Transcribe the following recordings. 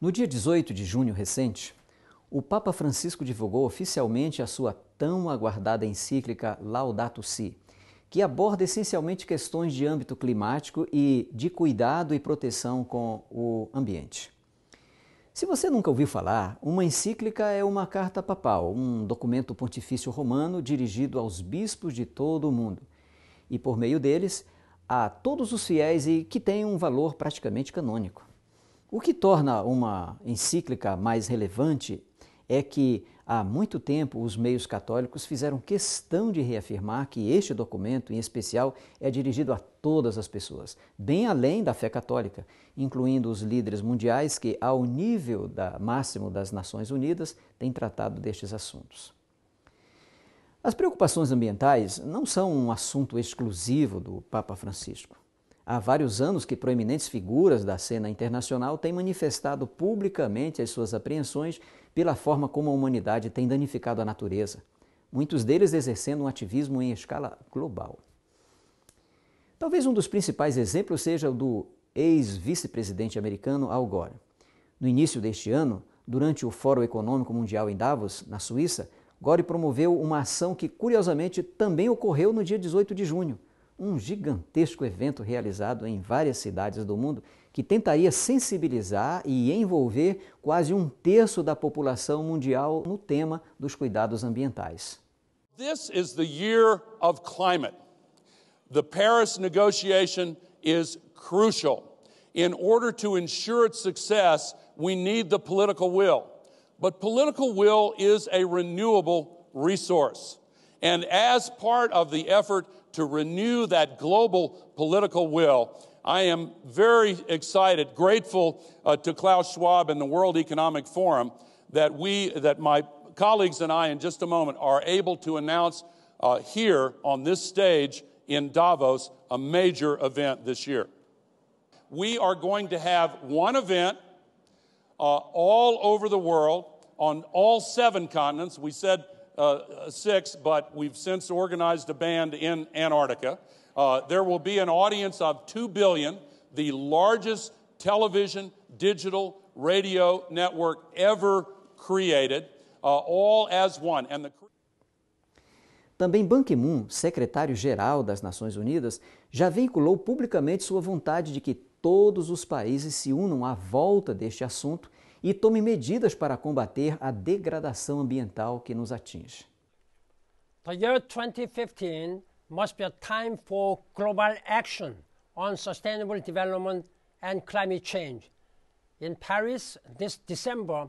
No dia 18 de junho recente, o Papa Francisco divulgou oficialmente a sua tão aguardada encíclica Laudato Si, que aborda essencialmente questões de âmbito climático e de cuidado e proteção com o ambiente. Se você nunca ouviu falar, uma encíclica é uma carta papal, um documento pontifício romano dirigido aos bispos de todo o mundo. E por meio deles, a todos os fiéis e que tem um valor praticamente canônico. O que torna uma encíclica mais relevante é que há muito tempo os meios católicos fizeram questão de reafirmar que este documento, em especial, é dirigido a todas as pessoas, bem além da fé católica, incluindo os líderes mundiais que, ao nível da, máximo das Nações Unidas, têm tratado destes assuntos. As preocupações ambientais não são um assunto exclusivo do Papa Francisco há vários anos que proeminentes figuras da cena internacional têm manifestado publicamente as suas apreensões pela forma como a humanidade tem danificado a natureza, muitos deles exercendo um ativismo em escala global. Talvez um dos principais exemplos seja o do ex-vice-presidente americano Al Gore. No início deste ano, durante o Fórum Econômico Mundial em Davos, na Suíça, Gore promoveu uma ação que, curiosamente, também ocorreu no dia 18 de junho, um gigantesco evento realizado em várias cidades do mundo que tentaria sensibilizar e envolver quase um terço da população mundial no tema dos cuidados ambientais. This is the year of climate. The Paris negotiation is crucial. In order to ensure its success, we need the political will. But political will is a renewable resource. And as part of the effort to renew that global political will. I am very excited, grateful uh, to Klaus Schwab and the World Economic Forum that we, that my colleagues and I, in just a moment, are able to announce uh, here on this stage in Davos a major event this year. We are going to have one event uh, all over the world on all seven continents. We said uh, 6, uh, but we've since organized a band in Antarctica. Uh, there will be an audience of 2 billion, the largest television, digital, radio network ever created, uh, all as one. And the... Também Ban Ki-moon, secretário-geral das Nações Unidas, já vinculou publicamente sua vontade de que todos os países se unam à volta deste assunto e tome medidas para combater a degradação ambiental que nos atinge. The year 2015 must be a time for global action on sustainable development and climate change. In Paris this December,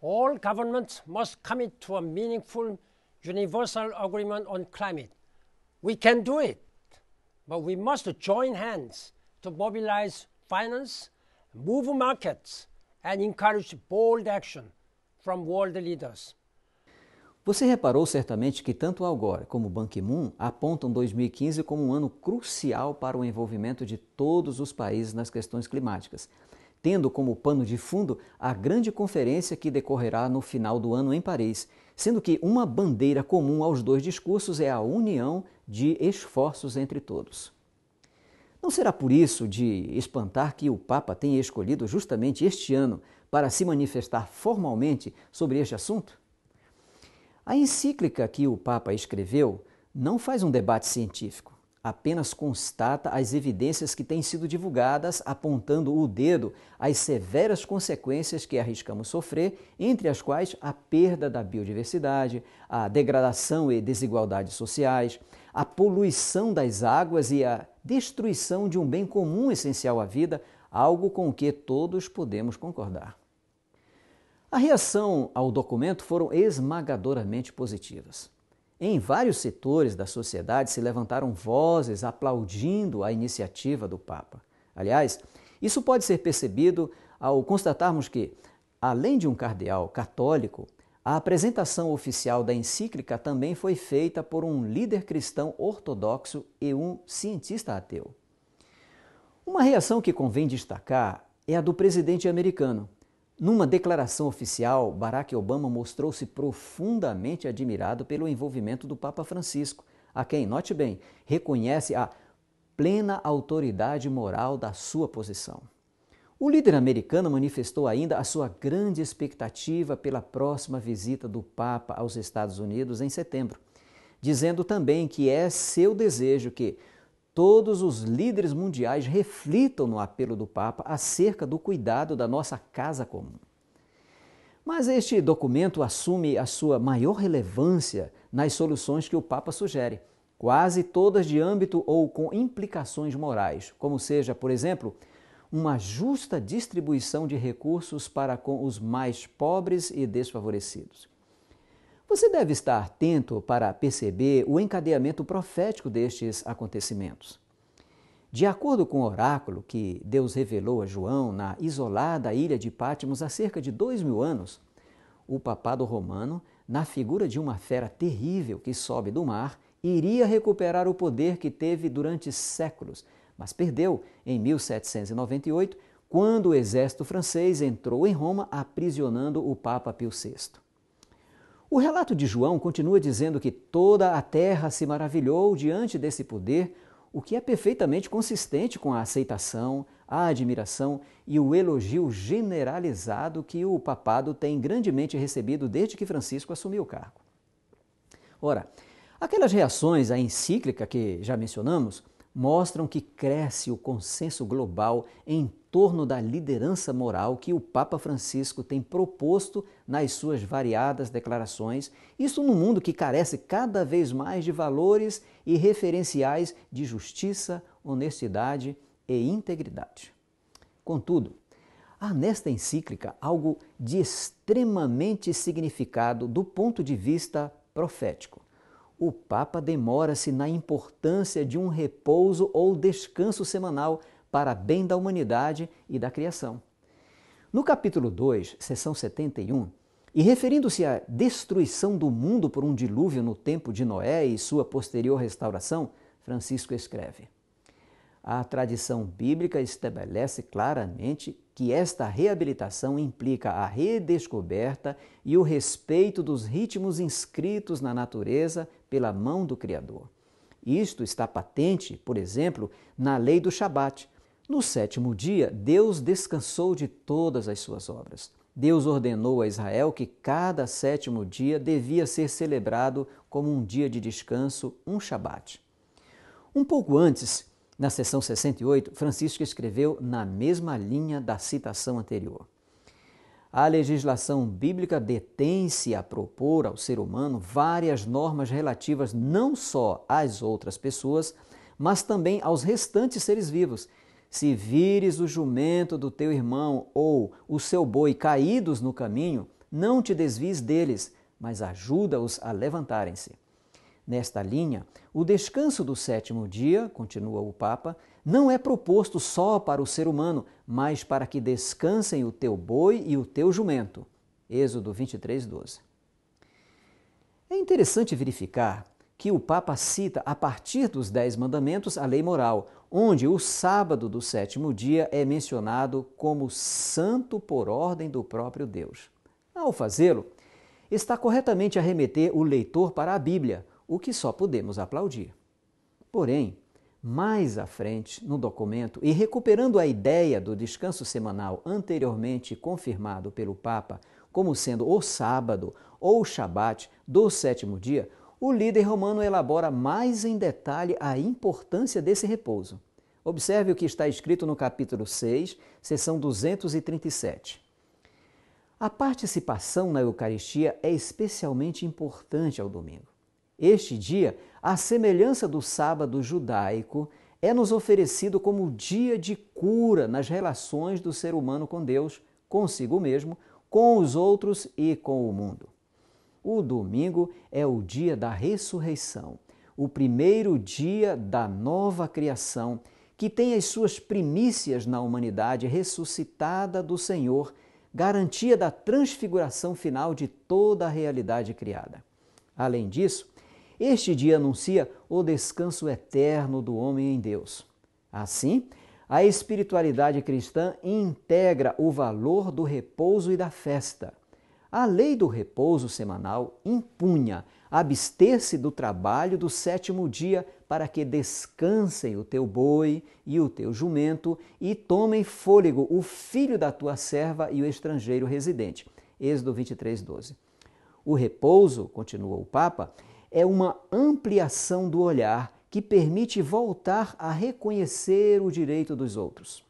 all governments must commit to a meaningful universal agreement on climate. We can do it, but we must join hands to mobilize finance, move markets, and encouraged bold action from world leaders. Você reparou certamente que tanto Al Gore como Ban Ki-moon apontam 2015 como um ano crucial para o envolvimento de todos os países nas questões climáticas, tendo como pano de fundo a grande conferência que decorrerá no final do ano em Paris, sendo que uma bandeira comum aos dois discursos é a união de esforços entre todos. Não será por isso de espantar que o Papa tenha escolhido justamente este ano para se manifestar formalmente sobre este assunto? A encíclica que o Papa escreveu não faz um debate científico, apenas constata as evidências que têm sido divulgadas, apontando o dedo às severas consequências que arriscamos sofrer, entre as quais a perda da biodiversidade, a degradação e desigualdades sociais, a poluição das águas e a destruição de um bem comum essencial à vida, algo com o que todos podemos concordar. A reação ao documento foram esmagadoramente positivas. Em vários setores da sociedade se levantaram vozes aplaudindo a iniciativa do Papa. Aliás, isso pode ser percebido ao constatarmos que, além de um cardeal católico, a apresentação oficial da encíclica também foi feita por um líder cristão ortodoxo e um cientista ateu. Uma reação que convém destacar é a do presidente americano. Numa declaração oficial, Barack Obama mostrou-se profundamente admirado pelo envolvimento do Papa Francisco, a quem, note bem, reconhece a plena autoridade moral da sua posição. O líder americano manifestou ainda a sua grande expectativa pela próxima visita do Papa aos Estados Unidos em setembro, dizendo também que é seu desejo que todos os líderes mundiais reflitam no apelo do Papa acerca do cuidado da nossa casa comum. Mas este documento assume a sua maior relevância nas soluções que o Papa sugere, quase todas de âmbito ou com implicações morais, como seja, por exemplo, uma justa distribuição de recursos para com os mais pobres e desfavorecidos. Você deve estar atento para perceber o encadeamento profético destes acontecimentos. De acordo com o oráculo que Deus revelou a João na isolada ilha de Pátimos há cerca de dois mil anos, o papado romano, na figura de uma fera terrível que sobe do mar, iria recuperar o poder que teve durante séculos, mas perdeu em 1798, quando o exército francês entrou em Roma aprisionando o Papa Pio VI. O relato de João continua dizendo que toda a terra se maravilhou diante desse poder, o que é perfeitamente consistente com a aceitação, a admiração e o elogio generalizado que o papado tem grandemente recebido desde que Francisco assumiu o cargo. Ora, aquelas reações à encíclica que já mencionamos mostram que cresce o consenso global em torno da liderança moral que o Papa Francisco tem proposto nas suas variadas declarações, isso num mundo que carece cada vez mais de valores e referenciais de justiça, honestidade e integridade. Contudo, há nesta encíclica algo de extremamente significado do ponto de vista profético o Papa demora-se na importância de um repouso ou descanso semanal para bem da humanidade e da criação. No capítulo 2, seção 71, e referindo-se à destruição do mundo por um dilúvio no tempo de Noé e sua posterior restauração, Francisco escreve: A tradição bíblica estabelece claramente que esta reabilitação implica a redescoberta e o respeito dos ritmos inscritos na natureza pela mão do Criador. Isto está patente, por exemplo, na lei do Shabat. No sétimo dia, Deus descansou de todas as suas obras. Deus ordenou a Israel que cada sétimo dia devia ser celebrado como um dia de descanso, um Shabat. Um pouco antes, na sessão 68, Francisco escreveu na mesma linha da citação anterior. A legislação bíblica detém-se a propor ao ser humano várias normas relativas não só às outras pessoas, mas também aos restantes seres vivos. Se vires o jumento do teu irmão ou o seu boi caídos no caminho, não te desvies deles, mas ajuda-os a levantarem-se nesta linha, o descanso do sétimo dia, continua o Papa, não é proposto só para o ser humano, mas para que descansem o teu boi e o teu jumento. Êxodo 23, 12. É interessante verificar que o Papa cita a partir dos Dez Mandamentos a lei moral, onde o sábado do sétimo dia é mencionado como santo por ordem do próprio Deus. Ao fazê-lo, está corretamente a remeter o leitor para a Bíblia, o que só podemos aplaudir. Porém, mais à frente, no documento, e recuperando a ideia do descanso semanal anteriormente confirmado pelo Papa como sendo o sábado ou o Shabat do sétimo dia, o líder romano elabora mais em detalhe a importância desse repouso. Observe o que está escrito no capítulo 6, seção 237. A participação na Eucaristia é especialmente importante ao domingo. Este dia, à semelhança do sábado judaico, é nos oferecido como dia de cura nas relações do ser humano com Deus, consigo mesmo, com os outros e com o mundo. O domingo é o dia da ressurreição, o primeiro dia da nova criação, que tem as suas primícias na humanidade ressuscitada do Senhor, garantia da transfiguração final de toda a realidade criada. Além disso, este dia anuncia o descanso eterno do homem em Deus. Assim, a espiritualidade cristã integra o valor do repouso e da festa. A lei do repouso semanal impunha abster-se do trabalho do sétimo dia para que descansem o teu boi e o teu jumento e tomem fôlego o filho da tua serva e o estrangeiro residente. Êxodo 23, 12. O repouso, continuou o Papa, é uma ampliação do olhar que permite voltar a reconhecer o direito dos outros.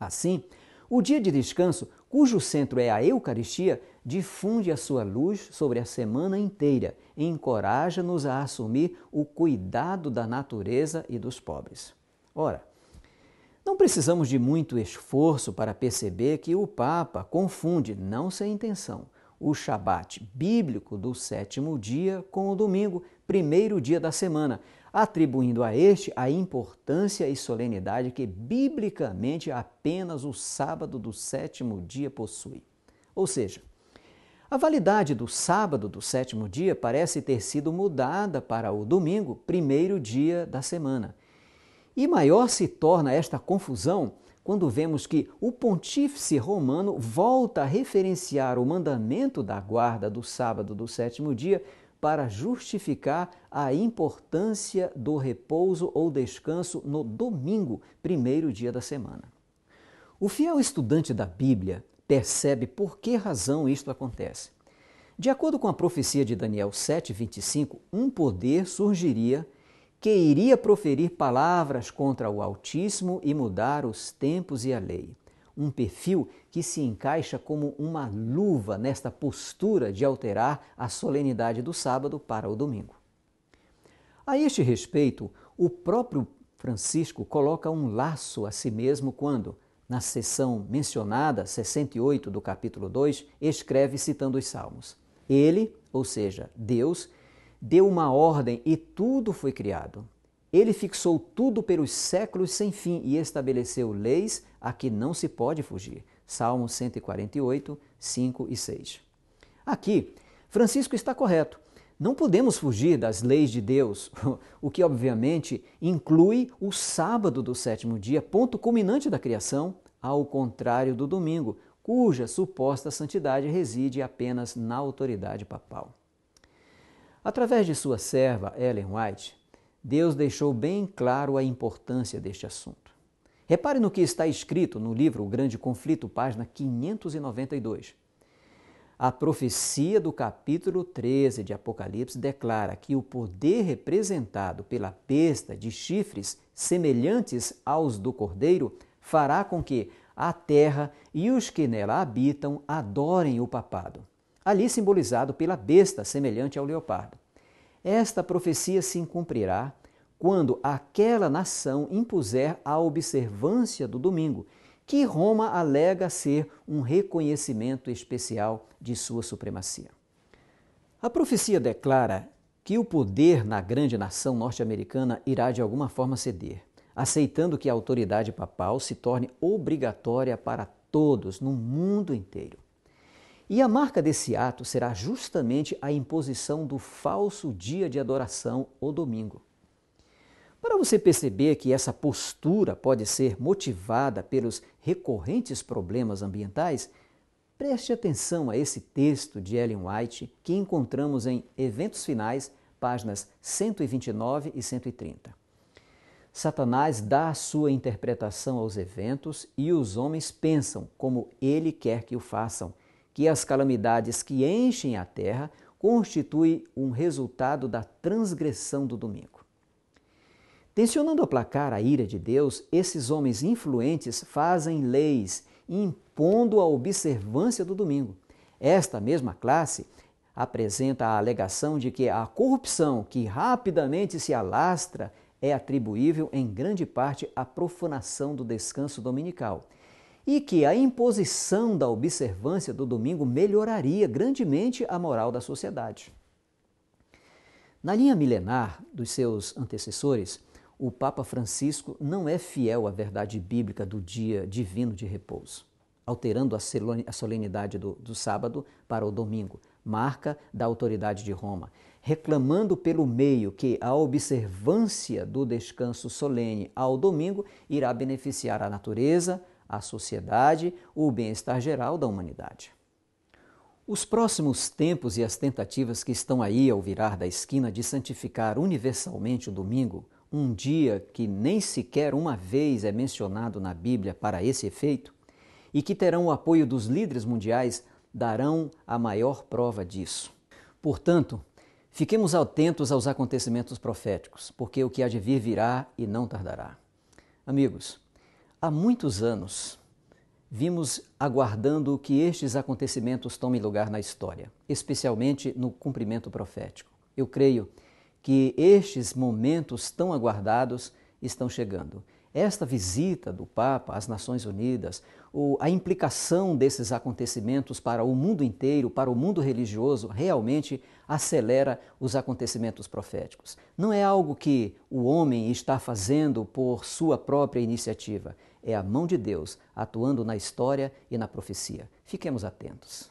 Assim, o dia de descanso, cujo centro é a Eucaristia, difunde a sua luz sobre a semana inteira e encoraja-nos a assumir o cuidado da natureza e dos pobres. Ora, não precisamos de muito esforço para perceber que o Papa confunde, não sem intenção, o Shabat bíblico do sétimo dia com o domingo, primeiro dia da semana, atribuindo a este a importância e solenidade que biblicamente apenas o sábado do sétimo dia possui. Ou seja, a validade do sábado do sétimo dia parece ter sido mudada para o domingo, primeiro dia da semana. E maior se torna esta confusão quando vemos que o pontífice romano volta a referenciar o mandamento da guarda do sábado do sétimo dia para justificar a importância do repouso ou descanso no domingo, primeiro dia da semana. O fiel estudante da Bíblia percebe por que razão isto acontece. De acordo com a profecia de Daniel 7:25, um poder surgiria que iria proferir palavras contra o Altíssimo e mudar os tempos e a lei. Um perfil que se encaixa como uma luva nesta postura de alterar a solenidade do sábado para o domingo. A este respeito, o próprio Francisco coloca um laço a si mesmo quando, na sessão mencionada, 68 do capítulo 2, escreve citando os Salmos. Ele, ou seja, Deus, deu uma ordem e tudo foi criado. Ele fixou tudo pelos séculos sem fim e estabeleceu leis a que não se pode fugir. Salmo 148, 5 e 6. Aqui, Francisco está correto. Não podemos fugir das leis de Deus, o que obviamente inclui o sábado do sétimo dia, ponto culminante da criação, ao contrário do domingo, cuja suposta santidade reside apenas na autoridade papal. Através de sua serva Ellen White, Deus deixou bem claro a importância deste assunto. Repare no que está escrito no livro O Grande Conflito, página 592. A profecia do capítulo 13 de Apocalipse declara que o poder representado pela besta de chifres semelhantes aos do cordeiro fará com que a terra e os que nela habitam adorem o papado ali simbolizado pela besta semelhante ao leopardo. Esta profecia se cumprirá quando aquela nação impuser a observância do domingo, que Roma alega ser um reconhecimento especial de sua supremacia. A profecia declara que o poder na grande nação norte-americana irá de alguma forma ceder, aceitando que a autoridade papal se torne obrigatória para todos no mundo inteiro. E a marca desse ato será justamente a imposição do falso dia de adoração, o domingo. Para você perceber que essa postura pode ser motivada pelos recorrentes problemas ambientais, preste atenção a esse texto de Ellen White que encontramos em Eventos Finais, páginas 129 e 130. Satanás dá a sua interpretação aos eventos e os homens pensam como ele quer que o façam, que as calamidades que enchem a terra constituem um resultado da transgressão do domingo. Tensionando aplacar a ira de Deus, esses homens influentes fazem leis impondo a observância do domingo. Esta mesma classe apresenta a alegação de que a corrupção que rapidamente se alastra é atribuível em grande parte à profanação do descanso dominical e que a imposição da observância do domingo melhoraria grandemente a moral da sociedade. Na linha milenar dos seus antecessores, o Papa Francisco não é fiel à verdade bíblica do dia divino de repouso, alterando a solenidade do, do sábado para o domingo, marca da autoridade de Roma, reclamando pelo meio que a observância do descanso solene ao domingo irá beneficiar a natureza, à sociedade ou o bem-estar geral da humanidade. Os próximos tempos e as tentativas que estão aí ao virar da esquina de santificar universalmente o domingo, um dia que nem sequer uma vez é mencionado na Bíblia para esse efeito, e que terão o apoio dos líderes mundiais, darão a maior prova disso. Portanto, fiquemos atentos aos acontecimentos proféticos, porque o que há de vir virá e não tardará. Amigos, Há muitos anos, vimos aguardando que estes acontecimentos tomem lugar na história, especialmente no cumprimento profético. Eu creio que estes momentos tão aguardados estão chegando. Esta visita do Papa às Nações Unidas, ou a implicação desses acontecimentos para o mundo inteiro, para o mundo religioso, realmente acelera os acontecimentos proféticos. Não é algo que o homem está fazendo por sua própria iniciativa é a mão de Deus atuando na história e na profecia. Fiquemos atentos.